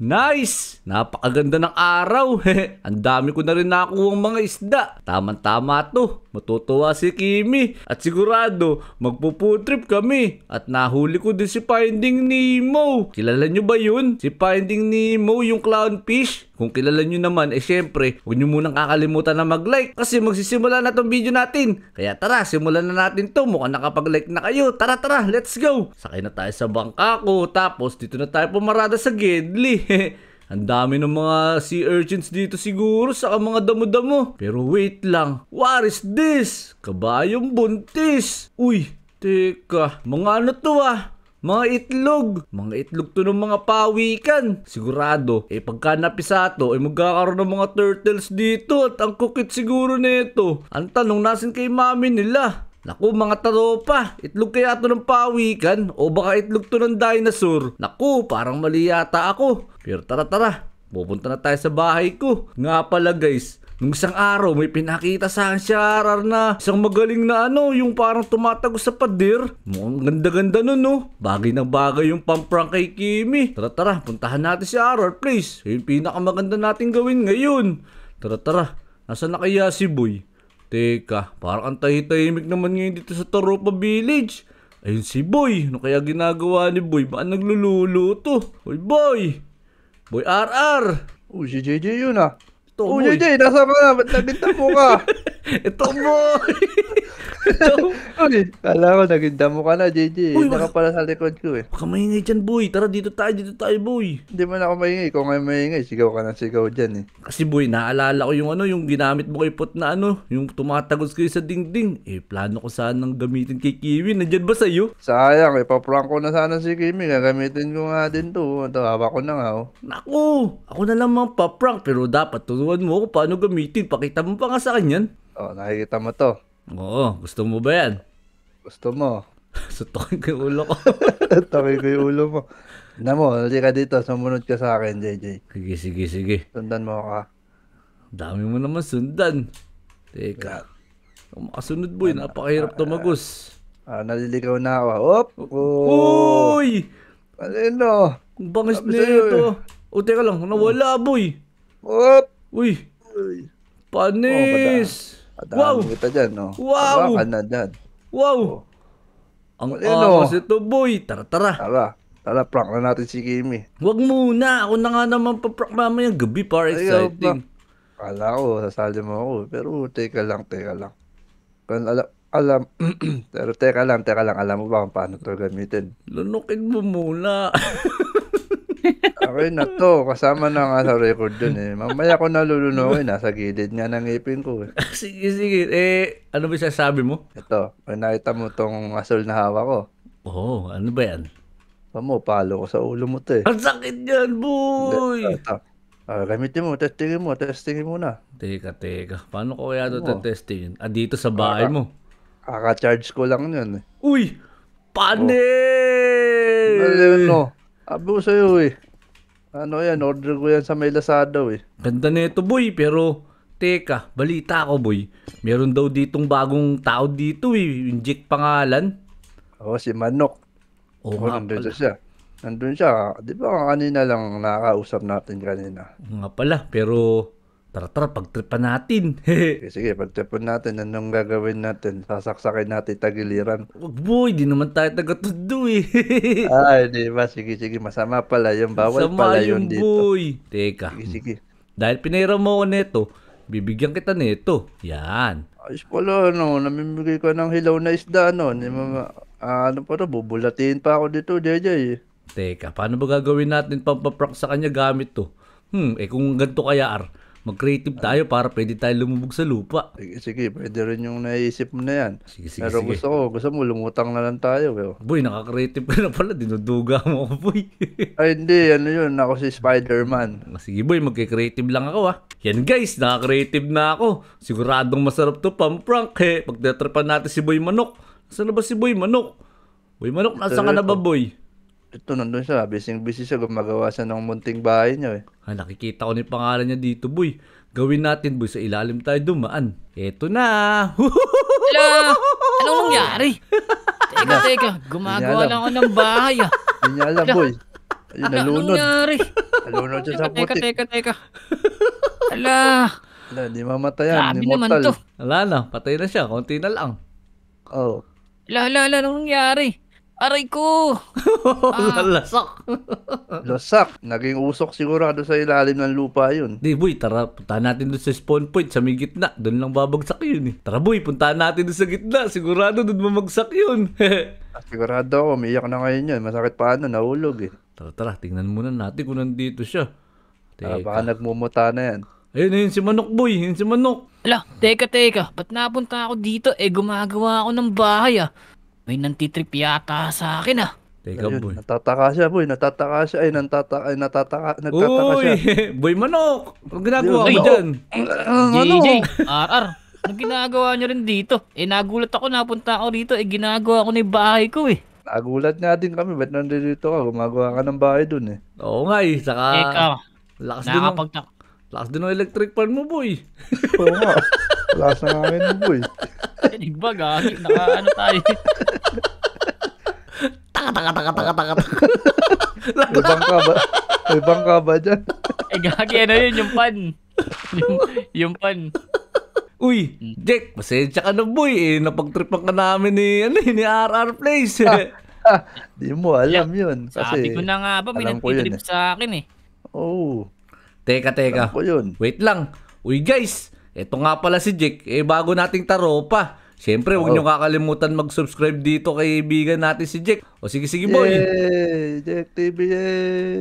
Nice! Napakaganda ng araw. Ang dami ko na rin nakuha mga isda. tamang tama to. Matutuwa si Kimi. At sigurado, magpuputrip kami. At nahuli ko din si Finding Nemo. Kilala nyo ba yun? Si Finding Nemo, yung clownfish. Kung kilala nyo naman, eh syempre, huwag nyo munang kakalimutan na mag-like. Kasi magsisimula na tong video natin. Kaya tara, simulan na natin to. Mukhang nakapag-like na kayo. Tara, tara, let's go! Sakay na tayo sa bangka ko. Tapos, dito na tayo pumarada sa Gedli. Ang dami ng mga sea urchins dito siguro sa mga damo-damo. Pero wait lang. What is this? Kabayong buntis. Uy, teka. Mga ano to ah? Mga itlog. Mga itlog to ng mga pawikan. Sigurado, eh pagka napisato, eh magkakaroon ng mga turtles dito at ang kukit siguro nito. Ang tanong, nasin kay mami nila? Naku mga taropa, itlog kaya to ng pawikan o baka itlog to ng dinosaur. Naku, parang mali yata ako. Pero tara tara, pupunta na tayo sa bahay ko. Nga pala guys, Nung isang araw, may pinakita sa akin si Harar na isang magaling na ano, yung parang tumatago sa pader. Mukhang ganda-ganda nun, no? Bagay na bagay yung pamprank kay Kimi. Tara, tara, puntahan natin si Harar, please. Yung pinakamaganda natin gawin ngayon. Tara, tara. Nasaan na kaya si Boy? Teka, parang ang tahitahimik naman ngayon dito sa Taropa Village. Ayun si Boy. Ano kaya ginagawa ni Boy? Baka nagluluto. Hoy Boy! Boy RR! Oh, si JJ yun ah. Ito, oh, Boy. JJ, nasa ka na? Ba't nagintap mo ka? Ito mo! Ito. Uy, kala ko naging damo ka na, JJ. Uy, Naka pala sa likod ko eh. Baka maingay dyan, boy. Tara, dito tayo, dito tayo, boy. Hindi man ako maingay. Kung ngayon maingay, sigaw ka na sigaw dyan eh. Kasi boy, naalala ko yung ano, yung ginamit mo kay Pot na ano, yung tumatagos kayo sa dingding. Eh, plano ko sana sanang gamitin kay Kiwi. Nandyan ba sa'yo? Sayang, ipaprank ko na sana si Kiwi. Gagamitin ko nga din to. Ito, haba ko na nga oh. Naku, ako na lang mga paprank. Pero dapat turuan mo ako paano gamitin. Pakita mo pa nga sa kanyan. Oh, nakikita mo to. Oo, gusto mo ba yan? Gusto mo. Sutokin ko yung ulo ko. Sutokin ko yung ulo mo. Na mo, hali ka dito. Sumunod ka sa akin, JJ. Sige, sige, sige. Sundan mo ka. Dami mo naman sundan. Teka. Yeah. Kung makasunod boy, ano? napakahirap ah, tumagos. Ah, ah, naliligaw na ako. Op! Oh. Uy! Ano? Ang bangis na ito. Eh. O teka lang, nawala boy. Op! Uy! Uy! Panis! Oh, Wow! kita dyan, no? Wow! Baka na dyan. Wow! Oh. Ang ano? Akas ito, boy. Tara, tara. Tara. Tara, prank na natin si Kimi. Huwag muna. Ako na nga naman paprank mamayang gabi. Para exciting. Kala ko, sasali mo ako. Pero teka lang, teka lang. Kan alam, alam, pero teka lang, teka lang. Alam mo ba kung paano ito gamitin? Lunukin mo muna. Okay na to. Kasama na nga sa record dun eh. Mamaya ko nalulunokin. Eh. Nasa gilid nga ng ipin ko eh. sige, sige. Eh, ano ba sasabi mo? Ito. Pag nakita mo tong asul na hawak ko. oh, ano ba yan? Pamo, palo ko sa ulo mo to eh. Ang sakit yan, boy! Ito, ito. Uh, ah, gamitin mo, testingin mo, testingin mo na. Teka, teka. Paano ko kaya ito ano testingin? Ah, dito sa bahay mo. Kaka-charge ko lang yun. Eh. Uy! Panik! Oh. Ano yun, no? Abo sa'yo eh. Ano yan, order ko yan sa may Lazada eh. Ganda nito boy, pero teka, balita ko boy. Meron daw ditong bagong tao dito eh, Jake pangalan. Oo, si Manok. Oo, oh, nga nandun pala. siya. Nandun siya, di ba kanina lang nakausap natin kanina. Nga pala, pero Tara tara, pagtripan natin. sige, sige, pagtripan natin. Anong gagawin natin? Sasaksakin natin tagiliran. Wag boy, di naman tayo taga-tundo eh. Ay, ah, hindi ba? Sige, sige, masama pala yung Bawal masama pala yun, dito. boy. Teka. Sige, sige. Dahil pinahiram mo ko neto, bibigyan kita nito. Yan. Ayos pala, no. Namimigay ka ng hilaw na isda, no. Ni ano pa to, bubulatin pa ako dito, JJ. Teka, paano ba gagawin natin pampaprank sa kanya gamit to? Hmm, eh kung ganito kaya, Ar, Mag-creative tayo para pwede tayo lumubog sa lupa. Sige, sige. Pwede rin yung naisip mo na yan. Sige, sige, Pero sige. gusto ko, gusto mo, lumutang na lang tayo. Bro. Boy, nakaka-creative ka na pala. Dinuduga mo ako, boy. Ay, hindi. Ano yun? Ako si Spider-Man. Ah, sige, boy. Magka-creative lang ako, ha. Ah. Yan, guys. Nakaka-creative na ako. Siguradong masarap to pang-prank, eh. Pagdatrapan natin si Boy Manok. Nasaan na ba si Boy Manok? Boy Manok, nasaan ka na ba, Boy? ito nandun siya, busy-busy siya, gumagawa siya ng munting bahay niya eh. Ha, ah, nakikita ko ni pangalan niya dito, boy. Gawin natin, boy, sa ilalim tayo dumaan. Eto na! Hello! Anong nangyari? teka, teka, gumagawa lang ako ng bahay ah. Hindi niya alam, boy. Ay, nalunod. Anong nangyari? Nalunod siya sa putik. Teka, teka, teka. Hala! Hala, di mamatayan. Grabe naman to. na, patay na siya. Konti na lang. Oh. Hala, hala, anong nangyari? Aray ko! ah, lasak. lasak. Naging usok sigurado sa ilalim ng lupa yun. Di boy, tara, puntahan natin doon sa spawn point, sa may gitna. Doon lang babagsak yun eh. Tara boy, puntahan natin doon sa gitna. Sigurado doon mamagsak yun. Ah, sigurado ako, umiyak na ngayon yun. Masakit paano. nahulog eh. Tara, tara, tingnan muna natin kung nandito siya. Ah, teka. Ah, baka nagmumuta na yan. Ayun, ayun si Manok Boy, ayun si Manok. Ala, teka, teka, ba't napunta ako dito? Eh, gumagawa ako ng bahay ah. May nantitrip yata sa akin ah. Teka Ayun, boy. Natataka siya boy, natataka siya. Ay, nantata, ay natataka, nagtataka Uy, siya. boy manok! Ang ginagawa mo dyan? JJ, RR, ang ano? ginagawa niyo rin dito? Eh nagulat ako, napunta ako dito. Eh ginagawa ko na bahay ko eh. Nagulat nga din kami, ba't nandito ka? Gumagawa ka ng bahay dun eh. Oo nga eh, saka... Eka, lakas din. Nakapagtaka Last din ng electric fan mo, boy. Oo nga. Lakas ng hangin boy. Kinig ba, gagi? Naka, ano tayo? taka, taka, taka, taka, taka, taka. May bangka ba? May bangka ba dyan? eh, gagi, ano yun? Yung pan. Yung, yung pan. Uy, hmm. Jack, pasensya ka na boy eh. Napagtripan ka namin ni, ano, eh, ni RR Place eh. Ah, ah, di mo alam yeah. yun. Kasi, Sabi ko na nga ba, may nagtitrip eh. sa akin eh. Oo. Oh. Teka, teka. Yun. Wait lang. Uy guys, eto nga pala si Jake. Eh bago nating taro pa. Siyempre, huwag oh. nyo kakalimutan mag-subscribe dito kay ibigan natin si Jake. O sige, sige boy. Yay! Jake TV, yay!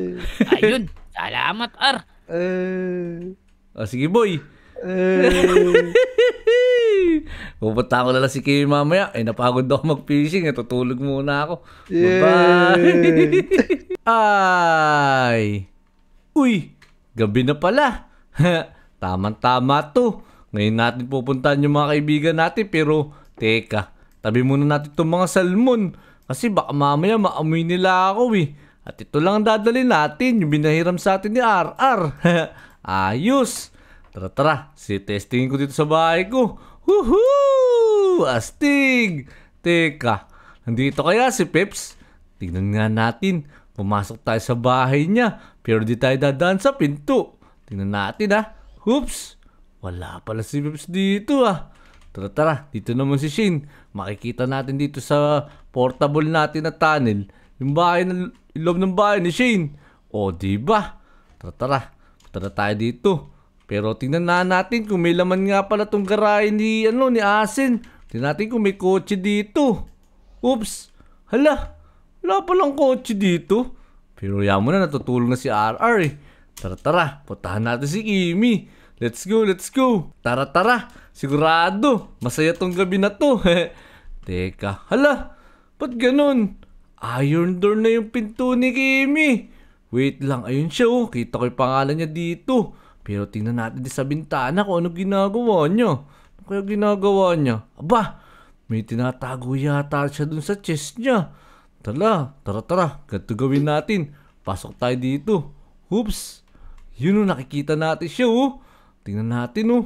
Ayun, salamat Ar. Eh. O sige boy. Eh. Pupunta ko na lang si Kimi mamaya. Eh, napagod ako mag-fishing. Eh, tutulog muna ako. Yay! Bye-bye! Ay! Uy! gabi na pala. Tama-tama to. Ngayon natin pupuntahan yung mga kaibigan natin pero teka, tabi muna natin itong mga salmon. Kasi baka mamaya maamoy nila ako eh. At ito lang ang dadali natin, yung binahiram sa atin ni RR. Ayos! Tara tara, si testingin ko dito sa bahay ko. Woohoo! Astig! Teka, nandito kaya si Peps? Tignan nga natin. Pumasok tayo sa bahay niya, pero di tayo dadaan sa pinto. Tingnan natin ha. Ah. Oops! Wala pala si Pips dito ha. Ah. Tara tara, dito naman si Shin. Makikita natin dito sa portable natin na tunnel. Yung bahay ng loob ng bahay ni Shin. O, di ba? Tara tara, tara tayo dito. Pero tingnan na natin kung may laman nga pala tong garahe ni, ano, ni Asin. Tingnan natin kung may kotse dito. Oops! Hala! Wala palang kotse dito. Pero yan mo na, natutulog na si RR eh. Tara tara, puntahan natin si Kimi. Let's go, let's go. Tara tara, sigurado. Masaya tong gabi na to. Teka, hala, ba't ganun? Iron door na yung pinto ni Kimi. Wait lang, ayun siya oh. Kita ko yung pangalan niya dito. Pero tingnan natin din sa bintana kung ano ginagawa niya. Ano kaya ginagawa niya? Aba, may tinatago yata siya dun sa chest niya. Tala, tara tara, ganito gawin natin. Pasok tayo dito. Oops, yun o, nakikita natin siya o. Oh. Tingnan natin o. Oh.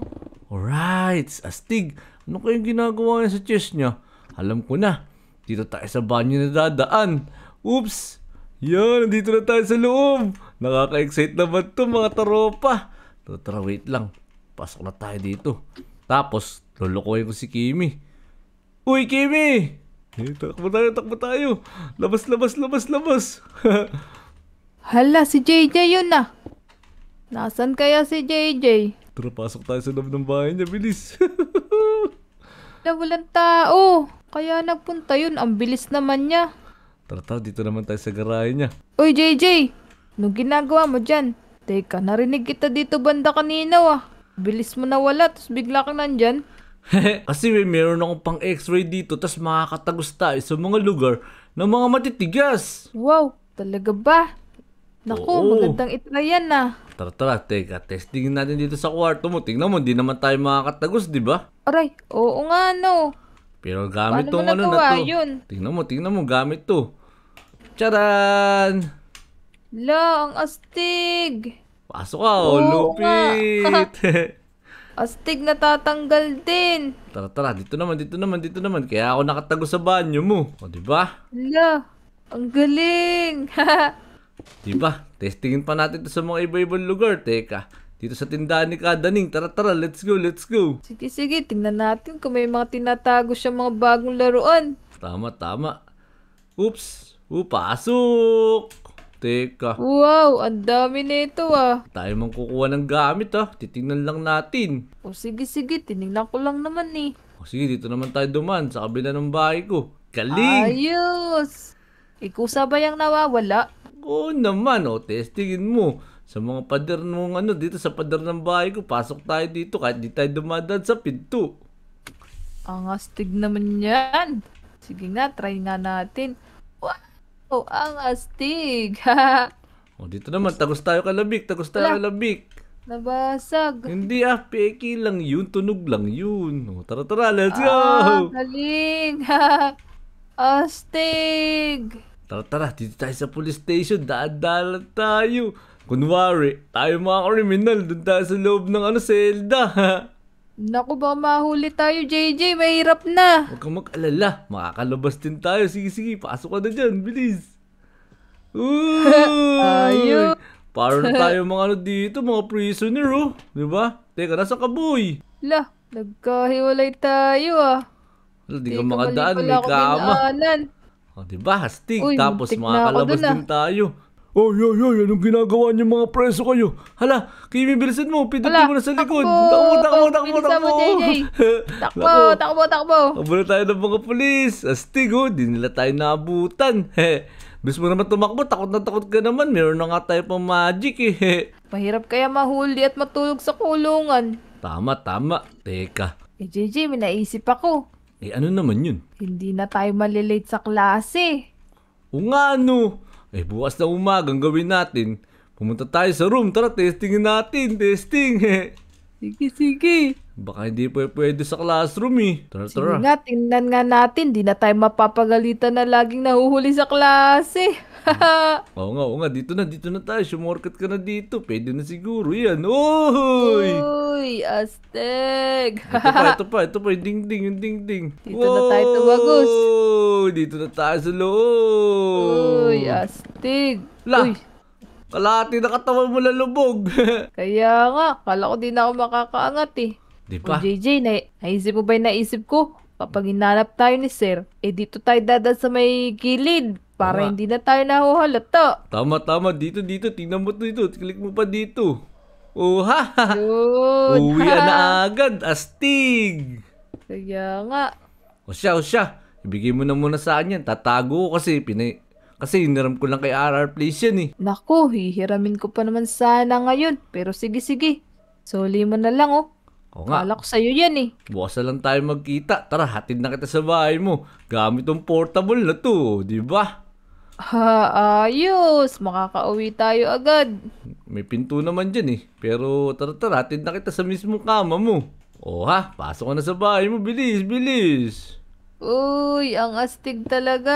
Alright, astig. Ano kayong ginagawa niya sa chest niya? Alam ko na, dito tayo sa banyo na dadaan. Oops, yan, nandito na tayo sa loob. Nakaka-excite naman to mga taropa. Tara, tara, wait lang. Pasok na tayo dito. Tapos, lulukoy ko si Kimi. Uy, Kimi! Eh, takbo tayo, takbo tayo. Labas, labas, labas, labas. Hala, si JJ yun na. Ah. Nasaan kaya si JJ? Tara, pasok tayo sa loob ng bahay niya. Bilis. na walang tao. Kaya nagpunta yun. Ang bilis naman niya. Tara, tara. Dito naman tayo sa garahe niya. Uy, JJ! Anong ginagawa mo dyan? Teka, narinig kita dito banda kanina ah. Bilis mo nawala, tapos bigla kang nandyan. Kasi may meron akong pang x-ray dito tapos makakatagos tayo sa mga lugar ng mga matitigas. Wow, talaga ba? Naku, Oo. magandang itry yan na. Tara tara, teka, testingin natin dito sa kwarto mo. Tingnan mo, hindi naman tayo makakatagos, di ba? Aray, oo nga no. Pero gamit Paano tong mo ano na to. yun? Tingnan mo, tingnan mo, gamit to. Charan! Lo, ang astig. Pasok ka, oh, Oo nga. lupit. Astig natatanggal din. Tara, tara. Dito naman, dito naman, dito naman. Kaya ako nakatago sa banyo mo. O, di ba? Hala. Ang galing. di ba? Testingin pa natin to sa mga iba-ibang lugar. Teka. Dito sa tindahan ni Kadaning. Tara, tara. Let's go, let's go. Sige, sige. Tingnan natin kung may mga tinatago siya mga bagong laruan. Tama, tama. Oops. Upasok! Teka. Wow, ang dami nito ah. Tayo mang kukuha ng gamit ah. Titingnan lang natin. O sige sige, tinignan ko lang naman eh. O sige, dito naman tayo duman sa kabila ng bahay ko. Galing! Ayos! Ikusa ba yung nawawala? Oo naman o, oh. testingin mo. Sa mga pader mong ano, dito sa pader ng bahay ko, pasok tayo dito kahit di tayo dumadaan sa pinto. Ang astig naman yan. Sige nga, try nga natin. Oh, ang astig. oh, dito naman, tagos tayo kalabik, tagos tayo Wala. kalabik. Nabasag. Hindi ah, peki lang yun, tunog lang yun. Oh, tara tara, let's go! Ah, galing. astig. Tara tara, dito tayo sa police station, daadala tayo. Kunwari, tayo mga criminal, doon tayo sa loob ng ano, selda. Naku, baka mahuli tayo, JJ. Mahirap na. Huwag kang mag-alala. Makakalabas din tayo. Sige, sige. Pasok ka na dyan. Bilis. Uy! Ayun. na tayo mga ano dito, mga prisoner, oh. Diba? Teka, nasa kaboy. La, nagkahiwalay tayo, ah. Wala, di ka makadaan. May kama. Oh, O, diba? Hastig. Uy, Tapos makakalabas ah. din tayo. Oy, oh, oy, oy, anong ginagawa niyo mga preso kayo? Hala, Kimi, bilisan mo, pindutin Hala, mo na sa likod. Takbo, takbo, takbo, takbo. takbo, takbo, oh. takbo. Takbo na tayo ng mga polis. Astig, oh, di nila tayo naabutan. Bis mo naman tumakbo, takot na takot ka naman. Meron na nga tayo pang magic eh. Mahirap kaya mahuli at matulog sa kulungan. Tama, tama. Teka. Eh, JJ, may naisip ako. Eh, ano naman yun? Hindi na tayo malilate sa klase. O nga, ano? Eh, bukas na umagang gawin natin. Pumunta tayo sa room. Tara, testingin natin. Testing. sige, sige. Baka hindi pa pwede sa classroom eh. Tara, tara. Sige nga, tingnan nga natin. Di na tayo mapapagalitan na laging nahuhuli sa klase. Hmm. oo nga, oo nga. Dito na, dito na tayo. Sumorkat ka na dito. Pwede na siguro yan. Uy! Uy, astig. ito pa, ito pa, ito pa. Yung ding-ding, yung ding-ding. Dito Whoa! na tayo tumagos. Dito na tayo sa loob. Uy, astig. La. Uy. Kalahati na katawan mo lalubog. Kaya nga, kala ko di na ako makakaangat eh. Di ba? JJ, na- naisip mo ba yung naisip ko? Kapag tayo ni Sir, eh dito tayo dadal sa may gilid para Tama. hindi na tayo nahuhalata. Tama, tama. Dito, dito. Tingnan mo dito. Click mo pa dito. Oh, ha, ha. ha. Yun. Uwi ha. na agad. Astig. Kaya nga. O siya, o siya. Ibigay mo na muna sa akin yan. Tatago ko kasi. Pinay... Kasi hiniram ko lang kay RR Place yan eh. Naku, hihiramin ko pa naman sana ngayon. Pero sige, sige. Soli mo na lang oh. O nga. Kala ko sa'yo yan eh. Bukas na lang tayo magkita. Tara, hatid na kita sa bahay mo. Gamit tong portable na to, di ba? Ha, ayos. Makakauwi tayo agad. May pinto naman dyan eh. Pero tara tara, hatid na kita sa mismong kama mo. O ha, pasok ka na sa bahay mo. Bilis, bilis. Uy, ang astig talaga.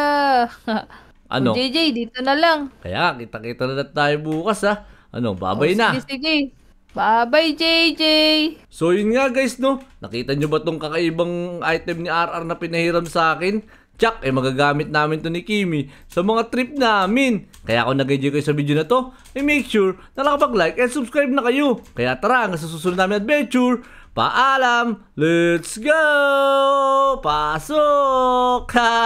ano? O, JJ, dito na lang. Kaya, kita-kita na tayo bukas ha. Ano, babay oh, sige, na. Sige, sige bye JJ! So yun nga guys, no? Nakita nyo ba tong kakaibang item ni RR na pinahiram sa akin? Tsak, eh magagamit namin to ni Kimi sa mga trip namin. Kaya kung nag-enjoy kayo sa video na to, eh make sure na nakapag-like and subscribe na kayo. Kaya tara, hanggang sa susunod namin adventure, Paalam! Let's go! Pasok ka!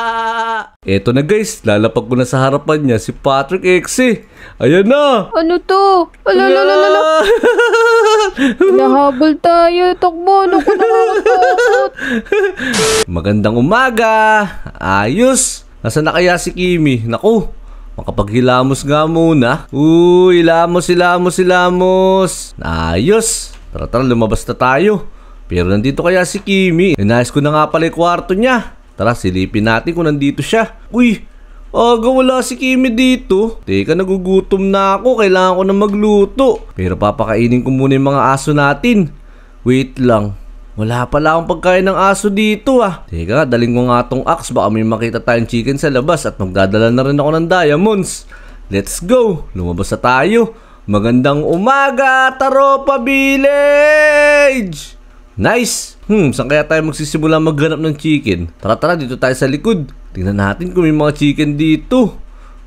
Eto na guys, lalapag ko na sa harapan niya si Patrick Exe. Eh. Ayan na! Ano to? Alalalala! Nahabol tayo! Takbo! Ano ko nakakatakot? Magandang umaga! Ayos! Nasaan na kaya si Kimi? Naku! Makapaghilamos nga muna. Uy, ilamos, ilamos, ilamos! Ayos! Tara tara, lumabas na tayo. Pero nandito kaya si Kimi. Inayos ko na nga pala yung kwarto niya. Tara, silipin natin kung nandito siya. Uy, aga wala si Kimi dito. Teka, nagugutom na ako. Kailangan ko na magluto. Pero papakainin ko muna yung mga aso natin. Wait lang. Wala pala akong pagkain ng aso dito ah. Teka, daling ko nga tong axe. Baka may makita tayong chicken sa labas at magdadala na rin ako ng diamonds. Let's go! Lumabas na tayo. Magandang umaga, Taropa Village! Nice! Hmm, saan kaya tayo magsisimula maghanap ng chicken? Tara tara, dito tayo sa likod. Tingnan natin kung may mga chicken dito.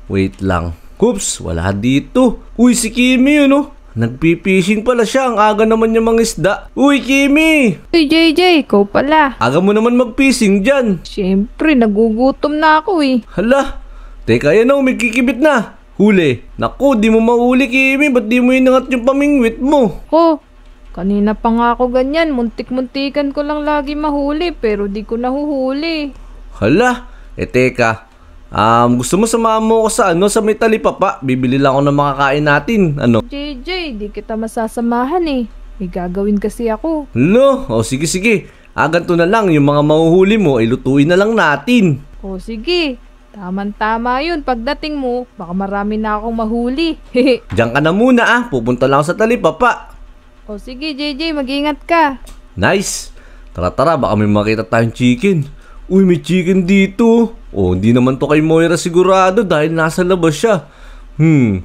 Wait lang. Oops, wala dito. Uy, si Kimi yun oh. Nagpipishing pala siya. Ang aga naman niya mga isda. Uy, Kimi! Uy, JJ, ikaw pala. Aga mo naman magpising dyan. Siyempre, nagugutom na ako eh. Hala, teka yan oh, may kikibit na. Huli. Naku, di mo mahuli, Kimi. Ba't di mo inangat yung pamingwit mo? Oh, kanina pa nga ako ganyan. Muntik-muntikan ko lang lagi mahuli, pero di ko nahuhuli. Hala, eh teka. Um, gusto mo samahan mo ako sa ano, sa may talipapa? Bibili lang ako ng mga kain natin, ano? JJ, di kita masasamahan eh. May gagawin kasi ako. No, O oh, sige sige. Ah, na lang. Yung mga mahuhuli mo, ay eh, lutuin na lang natin. O sige. Tama-tama yun. Pagdating mo, baka marami na akong mahuli. Diyan ka na muna ah. Pupunta lang sa tali, papa. O sige, JJ. Mag-ingat ka. Nice. Tara-tara, baka may makita tayong chicken. Uy, may chicken dito. O, hindi naman to kay Moira sigurado dahil nasa labas siya. Hmm.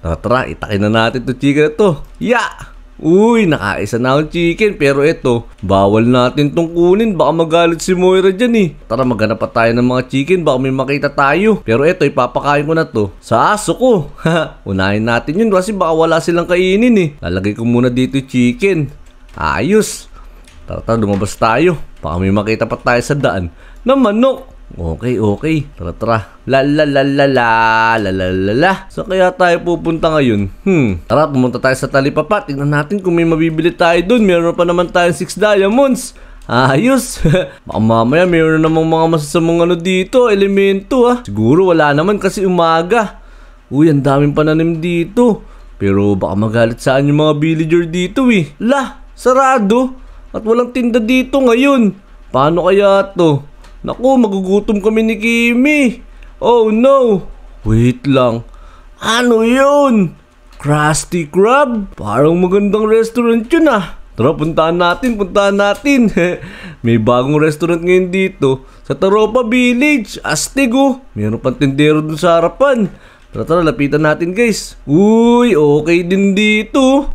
Tara-tara, itakin na natin to chicken na to. Yeah! Uy, nakaisa na ang chicken pero eto, bawal natin tong kunin baka magalit si Moira dyan eh. Tara maghanap pa tayo ng mga chicken baka may makita tayo. Pero eto, ipapakain ko na to sa aso ko. Unahin natin yun kasi baka wala silang kainin eh. Lalagay ko muna dito chicken. Ayos. Tara tara, lumabas tayo. Baka may makita pa tayo sa daan ng manok. Okay, okay. Tara, tara. La la la la la la la la la. So kaya tayo pupunta ngayon? Hmm. Tara, pumunta tayo sa talipapa. Tingnan natin kung may mabibili tayo dun. Meron pa naman tayong 6 diamonds. Ayos! Baka mamaya mayroon namang mga masasamang ano dito, elemento ah. Siguro wala naman kasi umaga. Uy, ang daming pananim dito. Pero baka magalit saan yung mga villager dito eh. La! Sarado! At walang tinda dito ngayon. Paano kaya to? Naku, magugutom kami ni Kimi. Oh no! Wait lang. Ano yun? Krusty Krab? Parang magandang restaurant yun ah. Tara, puntahan natin, puntahan natin. May bagong restaurant ngayon dito sa Taropa Village. Astig oh. Meron pang tindero dun sa harapan. Tara, tara, lapitan natin guys. Uy, okay din dito.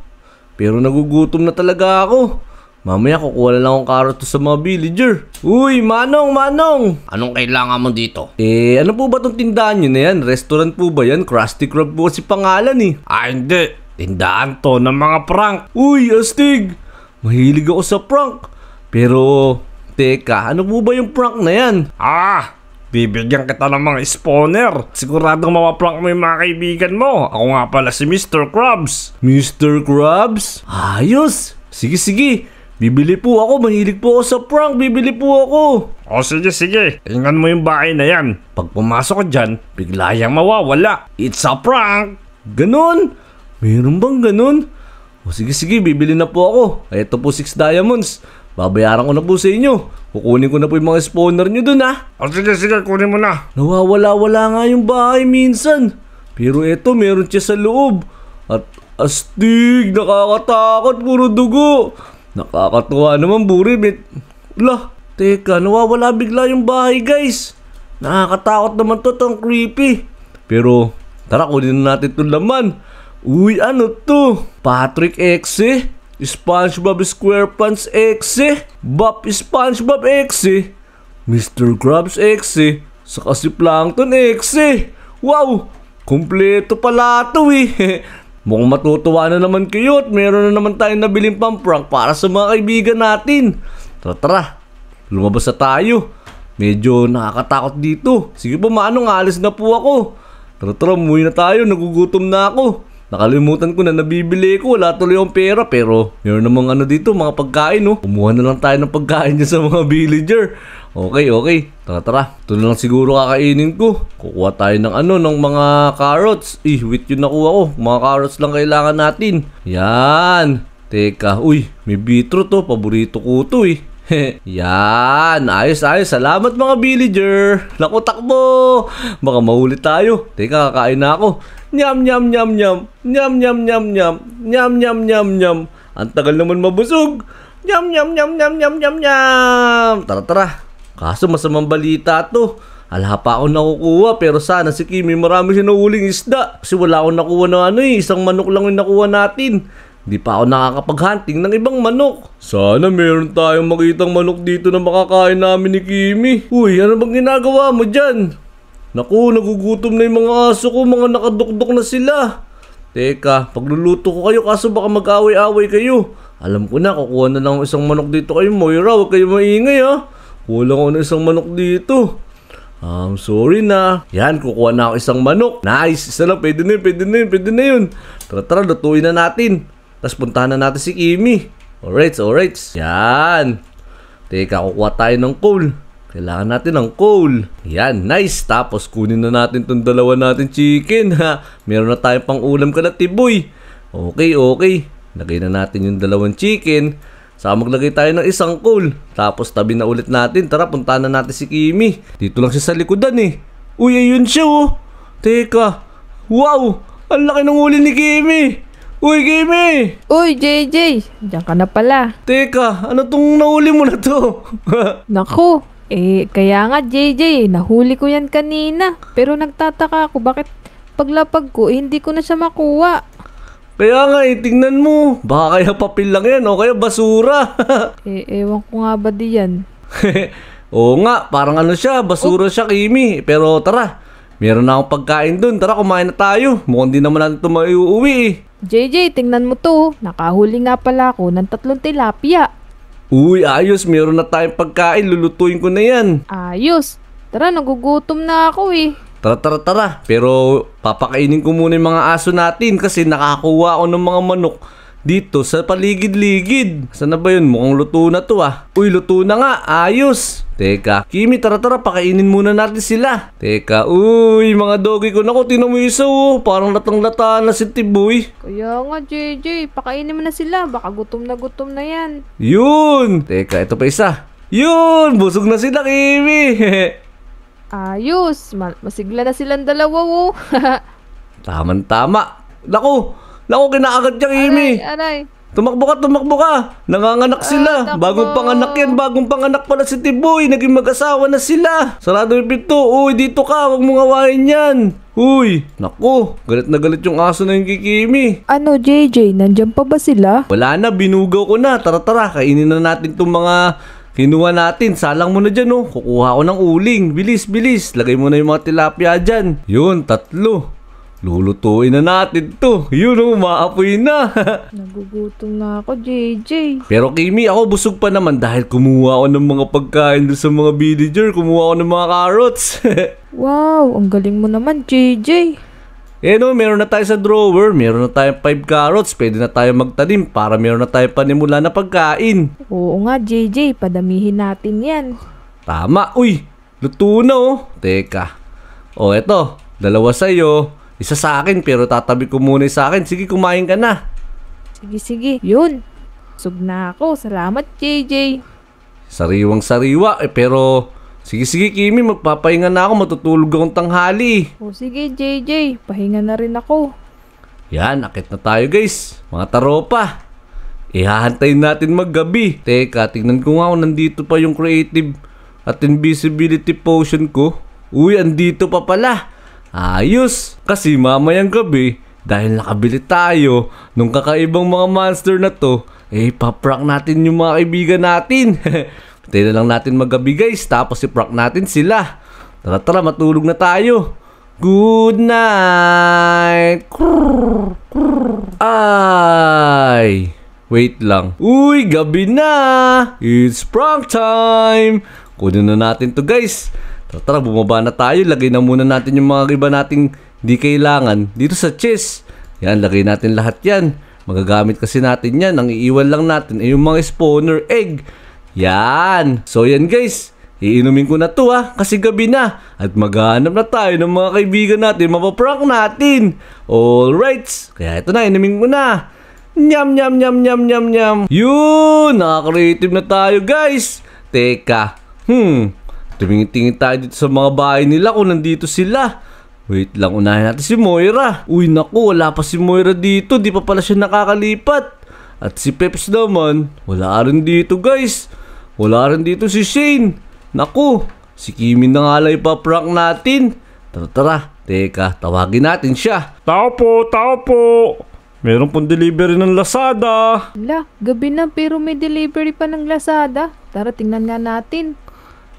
Pero nagugutom na talaga ako. Mamaya kukuha lang akong carrot sa mga villager. Uy, Manong, Manong! Anong kailangan mo dito? Eh, ano po ba itong tindahan nyo na yan? Restaurant po ba yan? Krusty Krab po si pangalan eh. Ah, hindi. Tindahan to ng mga prank. Uy, astig! Mahilig ako sa prank. Pero, teka, ano po ba yung prank na yan? Ah, Bibigyan kita ng mga spawner. Siguradong mapaprank mo yung mga kaibigan mo. Ako nga pala si Mr. Krabs. Mr. Krabs? Ayos! Sige, sige. Bibili po ako, mahilig po ako sa prank, bibili po ako. O sige sige, tingnan mo yung bahay na yan. Pag pumasok ka dyan, bigla yang mawawala. It's a prank! Ganun? Meron bang ganun? O sige sige, bibili na po ako. Ito po 6 diamonds. Babayaran ko na po sa inyo. Kukunin ko na po yung mga spawner nyo dun ha. O sige sige, kunin mo na. Nawawala-wala nga yung bahay minsan. Pero ito, meron siya sa loob. At astig, nakakatakot, puro dugo. Nakakatuwa naman buribit. Lah, teka, nawawala bigla yung bahay guys. Nakakatakot naman to, tang creepy. Pero, tara kunin na natin itong laman. Uy, ano to? Patrick Exe? Eh. SpongeBob SquarePants Exe? Eh. Bop SpongeBob Exe? Eh. Mr. Krabs Exe? Saka si Plankton Exe? Wow! kumpleto pala ito eh. Mukhang matutuwa na naman kayo at meron na naman tayong nabiling pamprank para sa mga kaibigan natin. Tara tara, lumabas na tayo. Medyo nakakatakot dito. Sige po manong, alis na po ako. Tara tara, muwi na tayo, nagugutom na ako. Nakalimutan ko na nabibili ko, wala tuloy ang pera pero meron namang ano dito, mga pagkain no. Kumuha na lang tayo ng pagkain dyan sa mga villager. Okay, okay. Tara, tara. Ito na lang siguro kakainin ko. Kukuha tayo ng ano, ng mga carrots. Eh, wait yun nakuha ko. Mga carrots lang kailangan natin. Yan. Teka, uy, may beetroot to. Oh. Paborito ko to eh. Yan, ayos-ayos. Salamat mga villager. Naku, takbo. Baka maulit tayo. Teka, kakain na ako. Nyam, nyam, nyam, nyam. Nyam, nyam, nyam, nyam. Nyam, nyam, nyam, nyam. Ang tagal naman mabusog. Nyam, nyam, nyam, nyam, nyam, nyam, nyam. Tara, tara. Kaso masamang balita to. Ala pa ako nakukuha pero sana si Kimi marami siya nahuling isda. Kasi wala akong nakuha na ano eh. Isang manok lang yung nakuha natin. Di pa ako nakakapag-hunting ng ibang manok. Sana meron tayong makitang manok dito na makakain namin ni Kimi. Uy, ano bang ginagawa mo dyan? Naku, nagugutom na yung mga aso ko, mga nakadukdok na sila. Teka, pagluluto ko kayo kaso baka mag-away-away kayo. Alam ko na, kukuha na lang isang manok dito kayo, Moira. Huwag kayo maingay ha. Kulang ko na isang manok dito. I'm sorry na. Yan, kukuha na ako isang manok. Nice, isa lang. Pwede na yun, pwede na yun, pwede na yun. Tara, tara, lutuin na natin. Tapos puntahan na natin si Kimi. Alright, alright. Yan. Teka, kukuha tayo ng coal. Kailangan natin ng coal. Yan, nice. Tapos kunin na natin tong dalawa natin chicken. Ha? Meron na tayong pang ulam ka na tiboy. Okay, okay. Lagay na natin yung dalawang chicken. Saka maglagay tayo ng isang coal. Tapos tabi na ulit natin. Tara, puntahan na natin si Kimi. Dito lang siya sa likodan eh. Uy, ayun siya oh. Teka. Wow! Ang laki ng uli ni Kimi. Uy, Gamey! Uy, JJ! Diyan ka na pala. Teka, ano tong nahuli mo na to? Naku, eh kaya nga JJ, nahuli ko yan kanina. Pero nagtataka ako bakit paglapag ko eh, hindi ko na siya makuha. Kaya nga, itingnan eh, mo. Baka kaya papel lang yan o kaya basura. eh, ewan ko nga ba di yan? Oo nga, parang ano siya, basura oh. siya, Kimi. Pero tara, meron na akong pagkain dun. Tara, kumain na tayo. Mukhang di naman natin ito maiuwi eh. JJ, tingnan mo to. Nakahuli nga pala ako ng tatlong tilapia. Uy, ayos. Meron na tayong pagkain. Lulutuin ko na yan. Ayos. Tara, nagugutom na ako eh. Tara, tara, tara. Pero papakainin ko muna yung mga aso natin kasi nakakuha ako ng mga manok dito sa paligid-ligid. Sana ba yun? Mukhang luto na to ah. Uy, luto na nga. Ayos. Teka, Kimi, tara tara, pakainin muna natin sila. Teka, uy, mga doggy ko. Naku, tinan mo isa oh. Parang latang-lata na si Tiboy. Kaya nga, JJ, pakainin mo na sila. Baka gutom na gutom na yan. Yun! Teka, ito pa isa. Yun! Busog na sila, Kimi! Ayos! Masigla na silang dalawa oh. Tama-tama. Naku, Naku, kinakagad yung Amy. Aray, aray. Tumakbo ka, tumakbo ka. Nanganganak ah, sila. Ah, bagong panganak yan. Bagong panganak pala si Tiboy. Naging mag-asawa na sila. Sarado yung pinto. Uy, dito ka. Huwag mong hawain yan. Uy, naku, galit na galit yung aso na yung kikimi. Ano, JJ, nandyan pa ba sila? Wala na, binugaw ko na. Tara, tara, kainin na natin itong mga kinuha natin. Salang mo na dyan, oh. Kukuha ko ng uling. Bilis, bilis. Lagay mo na yung mga tilapia dyan. Yun, tatlo. Lulutuin na natin to. Yun o, oh, maapoy na. Nagugutom na ako, JJ. Pero Kimi, ako busog pa naman dahil kumuha ako ng mga pagkain doon sa mga villager. Kumuha ako ng mga carrots. wow, ang galing mo naman, JJ. Eh no, meron na tayo sa drawer, meron na tayong 5 carrots, pwede na tayo magtanim para meron na tayong panimula na pagkain. Oo nga, JJ, padamihin natin yan. Tama, uy, luto na oh. Teka, oh, eto, dalawa sa'yo, isa sa akin, pero tatabi ko muna sa akin. Sige, kumain ka na. Sige, sige. Yun. Sug na ako. Salamat, JJ. Sariwang sariwa. Eh, pero, sige, sige, Kimi. Magpapahinga na ako. Matutulog akong tanghali. O sige, JJ. Pahinga na rin ako. Yan, akit na tayo, guys. Mga taropa. Ihahantayin natin maggabi. Teka, tingnan ko nga kung nandito pa yung creative at invisibility potion ko. Uy, andito pa pala. Ayos! Kasi mamayang gabi, dahil nakabili tayo nung kakaibang mga monster na to, eh paprank natin yung mga kaibigan natin. Tayo na lang natin maggabi guys, tapos iprank natin sila. Tara tara, matulog na tayo. Good night! Krrr, krrr. Ay! Wait lang. Uy, gabi na! It's prank time! Kunin na natin to guys. So, tara, bumaba na tayo. Lagay na muna natin yung mga iba nating di kailangan dito sa chest. Yan, lagay natin lahat yan. Magagamit kasi natin yan. Ang iiwan lang natin ay yung mga spawner egg. Yan. So, yan guys. Iinumin ko na to ha, ah, kasi gabi na. At maghanap na tayo ng mga kaibigan natin, mapaprank natin. All right. Kaya ito na, inumin ko na. Nyam, nyam, nyam, nyam, nyam, nyam. Yun! Nakakreative na tayo guys. Teka. Hmm, Tumingin-tingin tayo dito sa mga bahay nila kung nandito sila. Wait lang, unahin natin si Moira. Uy, naku, wala pa si Moira dito. Di pa pala siya nakakalipat. At si Peps naman, wala rin dito guys. Wala rin dito si Shane. Naku, si Kimi na nga lang ipaprank natin. Tara, tara. Teka, tawagin natin siya. Tao po, tao po. Meron pong delivery ng Lazada. Ala, gabi na pero may delivery pa ng Lazada. Tara, tingnan nga natin.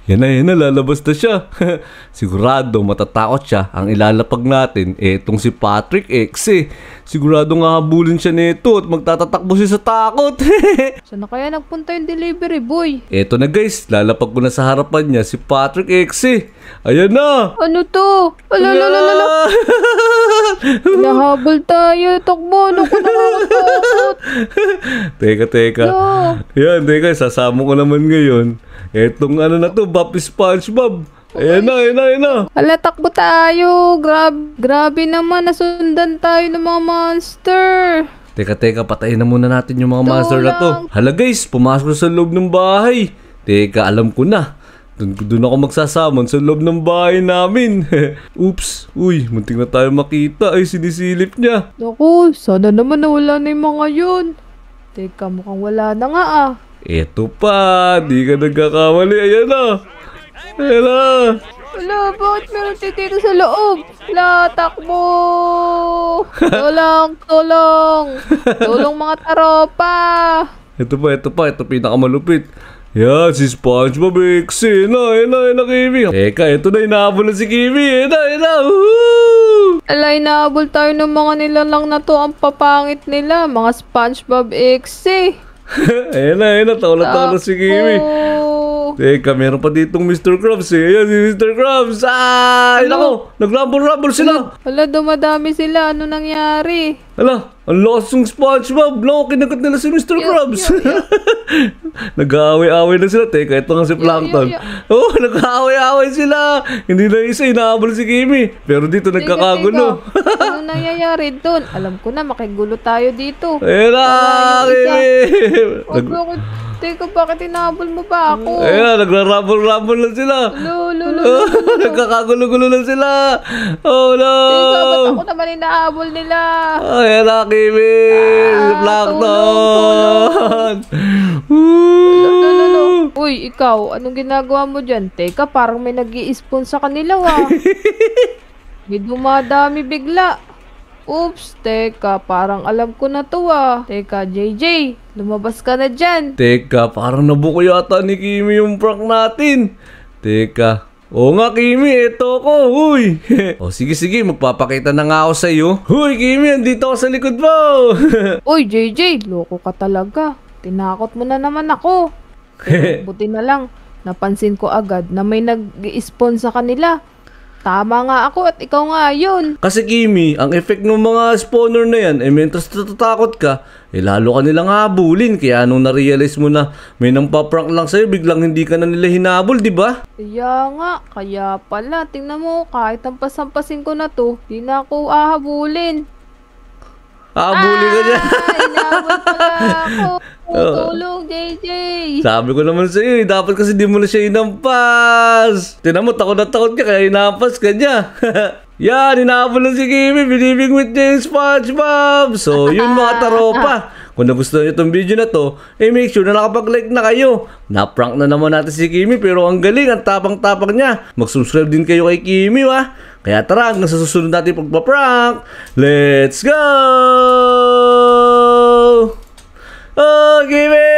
Yan na, yan na, lalabas na siya. Sigurado, matatakot siya. Ang ilalapag natin, etong si Patrick X eh. Sigurado nga habulin siya nito at magtatatakbo siya sa takot. Saan na kaya nagpunta yung delivery boy? Eto na guys, lalapag ko na sa harapan niya si Patrick X eh. Ayan na! Ano to? Alalalala! Nahabol tayo, takbo. Ano ko nakakatakot? teka, teka. Yeah. Yan, teka, sasama ko naman ngayon Etong ano na to, Bob Spongebob. Ayan na, ayan na, ayan na. Hala, takbo tayo. Grab, grabe naman, nasundan tayo ng mga monster. Teka, teka, patayin na muna natin yung mga Ito monster lang. na to. Hala guys, pumasok sa loob ng bahay. Teka, alam ko na. Doon, ako magsasamon sa loob ng bahay namin. Oops, uy, muntik na tayo makita. Ay, sinisilip niya. Naku, sana naman nawala na yung mga yun. Teka, mukhang wala na nga ah. Ito pa, di ka nagkakamali. Ayan na. Ayan na. Wala, bakit meron siya dito sa loob? Wala, takbo! Tulong, tulong! Tulong mga taropa! Ito pa, ito pa, ito pinakamalupit. Yan, si Spongebob Ixie. No, ina, ina, Kimi. Teka, ito na, inahabol na si Kimi. Ina, ina, na. Ala, inahabol tayo ng mga nilalang na to. Ang papangit nila, mga Spongebob Ixie. Eh. ayun na, ayun na. Tawa na tawa na si Kimi ko. Teka, meron pa ditong Mr. Krabs eh. Ayan si Mr. Krabs. Ah! Ay, nako. Nag-rumble-rumble sila. Hala, dumadami sila. Ano nangyari? Hala, ang lakas ng Spongebob. Nako, kinagat nila si Mr. Krabs. Nag-aaway-aaway na sila. Teka, ito nga si Plankton. Yo, yo, yo. Oh, nag-aaway-aaway sila. Hindi na isa, inaabol si Kimi. Pero dito teka, nagkakagulo. Teka. ano nangyayari doon? Alam ko na, makigulo tayo dito. Ayun na, Kimi! Huwag Teka, bakit inabol mo ba ako? Ayun na, nagra-rumble-rumble lang sila. Lolo, lolo, lolo. Nagkakagulo-gulo lang sila. Oh, no. Teka, ba't ako naman inaabol nila? Ay, na, Kimi. Ah, Plankton. Tulong, tulong. Uy, ikaw, anong ginagawa mo dyan? Teka, parang may nag i sa kanila, ah. May dumadami bigla. Oops, teka, parang alam ko na to ah. Teka, JJ, lumabas ka na dyan. Teka, parang nabuko yata ni Kimi yung prank natin. Teka, Oo nga, Kimi. eto ko. Huy. o sige, sige. Magpapakita na nga ako sa iyo. Huy, Kimi. Andito ako sa likod mo. Uy, JJ. Loko ka talaga. Tinakot mo na naman ako. Pero buti na lang. Napansin ko agad na may nag-i-spawn sa kanila. Tama nga ako at ikaw nga yun. Kasi Kimi, ang effect ng mga spawner na yan, eh mentras natatakot ka, eh lalo ka nilang habulin. Kaya nung narealize mo na may nang paprank lang sa'yo, biglang hindi ka na nila hinabol, di ba? Kaya nga, kaya pala, tingnan mo, kahit ang pasampasin ko na to, di na ako ahabulin ah, ka dyan. Inabot pala JJ. Sabi ko naman sa iyo, eh, dapat kasi di mo na siya inampas. Tinamot ako na takot ka, kaya inampas ka niya. Yan, hinahabol na si Kimi, binibig with niya yung Spongebob. So, yun mga taropa. Kung nagustuhan niyo itong video na to, eh make sure na nakapag-like na kayo. Na-prank na naman natin si Kimi pero ang galing, ang tapang-tapang niya. Mag-subscribe din kayo kay Kimi, ha? Kaya tara, hanggang sa susunod natin pagpa-prank. Let's go! Oh, give it!